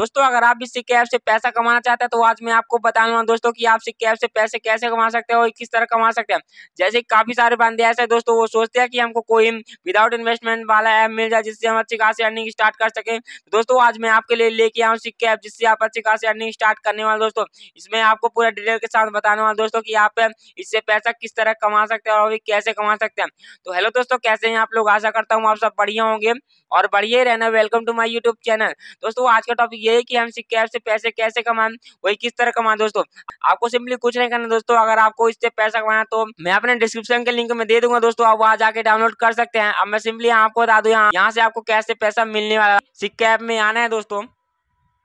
दोस्तों अगर आप भी सिक्के ऐप से पैसा कमाना चाहते हैं तो आज मैं आपको बताऊंगा दोस्तों कि आप सिक्के ऐप से पैसे कैसे कमा सकते हैं और किस तरह कमा सकते हैं जैसे काफी सारे बंदे ऐसे दोस्तों वो सोचते हैं कि हमको कोई विदाउट इन्वेस्टमेंट वाला ऐप मिल जाए जिससे हम अच्छी खासी अर्निंग स्टार्ट कर सकें दोस्तों आज मैं आपके लिए लेके आऊँ सिक्के ऐप जिससे आप अच्छी खासी अर्निंग स्टार्ट करने वाले दोस्तों इसमें आपको पूरा डिटेल के साथ बताने वाला दोस्तों की आप इससे पैसा किस तरह कमा सकते हैं और कैसे कमा सकते हैं तो हेलो दोस्तों कैसे हैं आप लोग आशा करता हूँ आप सब बढ़िया होंगे और बढ़िया रहना welcome to my YouTube channel दोस्तों आज का टॉपिक ये है कि हम सिक्के ऐप से पैसे कैसे कमाएं वही किस तरह कमाएं दोस्तों आपको सिंपली कुछ नहीं करना दोस्तों अगर आपको इससे पैसा कमाना तो मैं अपने डिस्क्रिप्शन के लिंक में दे दूंगा दोस्तों आप वहाँ जाके डाउनलोड कर सकते हैं अब मैं सिंपली आपको बता दू यहाँ यहाँ से आपको कैसे पैसा मिलने वाला सिक्के ऐप में आना है दोस्तों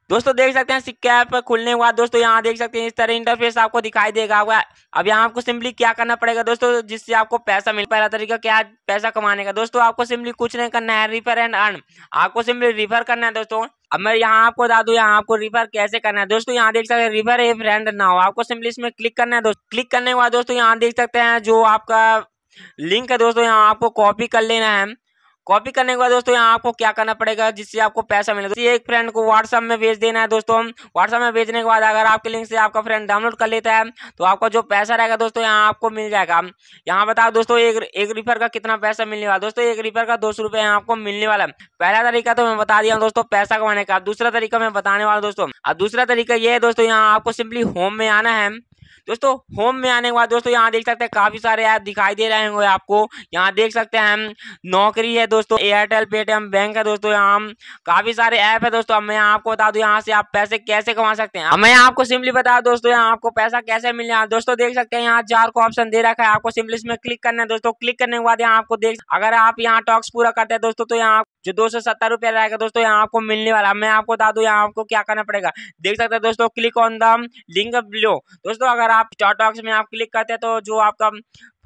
दोस्तों देख सकते हैं सिक्के ऐप खुलने के बाद दोस्तों यहाँ देख सकते हैं इस तरह इंटरफेस आपको दिखाई देगा होगा अब यहाँ आपको सिंपली क्या करना पड़ेगा दोस्तों जिससे आपको पैसा मिल पहला तरीका क्या है पैसा कमाने का दोस्तों आपको सिंपली कुछ नहीं करना है रिफर एंड अर्न आपको सिंपली रिफर करना है दोस्तों अब मैं यहाँ आपको बता दू यहाँ आपको रिफर कैसे करना है दोस्तों यहाँ देख सकते हैं रिफर ए फ्रेंड ना हो आपको सिंपली इसमें क्लिक करना है दोस्तों क्लिक करने के बाद दोस्तों यहाँ देख सकते हैं जो आपका लिंक है दोस्तों यहाँ आपको कॉपी कर लेना है कॉपी करने के बाद दोस्तों यहाँ आपको क्या करना पड़ेगा जिससे आपको पैसा मिलेगा एक फ्रेंड को व्हाट्सएप में भेज देना है दोस्तों व्हाट्सएप में भेजने के बाद अगर आपके लिंक से आपका फ्रेंड डाउनलोड कर लेता है तो आपका जो पैसा रहेगा दोस्तों यहाँ आपको मिल जाएगा यहाँ बताओ दोस्तों एक एक रिफर का कितना पैसा मिलने वाला दोस्तों एक रिफर का दो सौ आपको मिलने वाला है पहला तरीका तो मैं बता दिया दोस्तों पैसा कमाने का दूसरा तरीका मैं बताने वाला दोस्तों दूसरा तरीका ये है दोस्तों यहाँ आपको सिंपली होम में आना है दोस्तों होम में आने के बाद दोस्तों यहाँ देख सकते हैं काफ़ी सारे ऐप दिखाई दे रहे होंगे आपको यहाँ देख सकते हैं हम नौकरी है दोस्तों एयरटेल पेटीएम बैंक है दोस्तों यहाँ काफ़ी सारे ऐप है दोस्तों अब मैं आपको बता दू यहाँ से आप पैसे कैसे कमा सकते हैं मैं आपको सिंपली बता दोस्तों यहाँ आपको पैसा कैसे जाए दोस्तों देख सकते हैं यहाँ चार को ऑप्शन दे रखा है आपको सिंपली इसमें क्लिक करना है दोस्तों क्लिक करने के बाद यहाँ आपको देख अगर आप यहाँ टॉक्स पूरा करते हैं दोस्तों तो यहाँ जो दो सौ सत्तर रुपया रहेगा दोस्तों यहाँ आपको मिलने वाला मैं आपको बता दूँ यहाँ आपको क्या करना पड़ेगा देख सकते हैं दोस्तों क्लिक ऑन द लिंक लो दोस्तों अगर आप स्टॉटॉक्स में आप क्लिक करते हैं तो जो आपका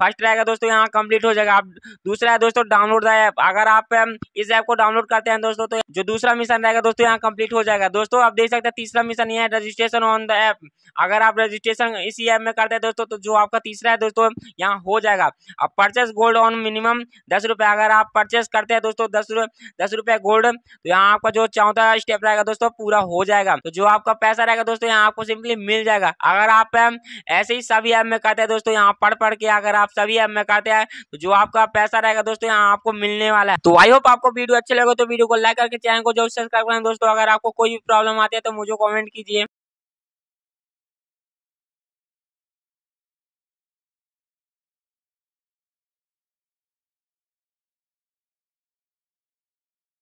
फर्स्ट रहेगा दोस्तों यहाँ कंप्लीट हो जाएगा आप दूसरा है दोस्तों डाउनलोड द ऐप अगर आप इस ऐप को डाउनलोड करते हैं दोस्तों तो जो दूसरा मिशन रहेगा दोस्तों यहाँ कंप्लीट हो जाएगा दोस्तों आप देख सकते हैं तीसरा मिशन ये है रजिस्ट्रेशन ऑन द ऐप अगर आप रजिस्ट्रेशन इसी ऐप में करते हैं दोस्तों तो जो आपका तीसरा है दोस्तों यहाँ हो जाएगा अब परचेस गोल्ड ऑन मिनिमम दस रुपये अगर आप परचेस करते हैं दोस्तों दस रुपये दस रुपये गोल्ड तो यहाँ आपका जो चौथा स्टेप रहेगा दोस्तों पूरा हो जाएगा तो जो आपका पैसा रहेगा दोस्तों यहाँ आपको सिंपली मिल जाएगा अगर आप ऐसे ही सभी ऐप में करते हैं दोस्तों यहाँ पढ़ पढ़ के अगर आप सभी ऐप में करते हैं तो जो आपका पैसा रहेगा दोस्तों यहाँ आपको मिलने वाला है तो आई होप आपको वीडियो अच्छे लगे तो वीडियो को लाइक करके चैनल को जरूर सब्सक्राइब करें दोस्तों अगर आपको कोई भी प्रॉब्लम आती है तो मुझे कमेंट कीजिए।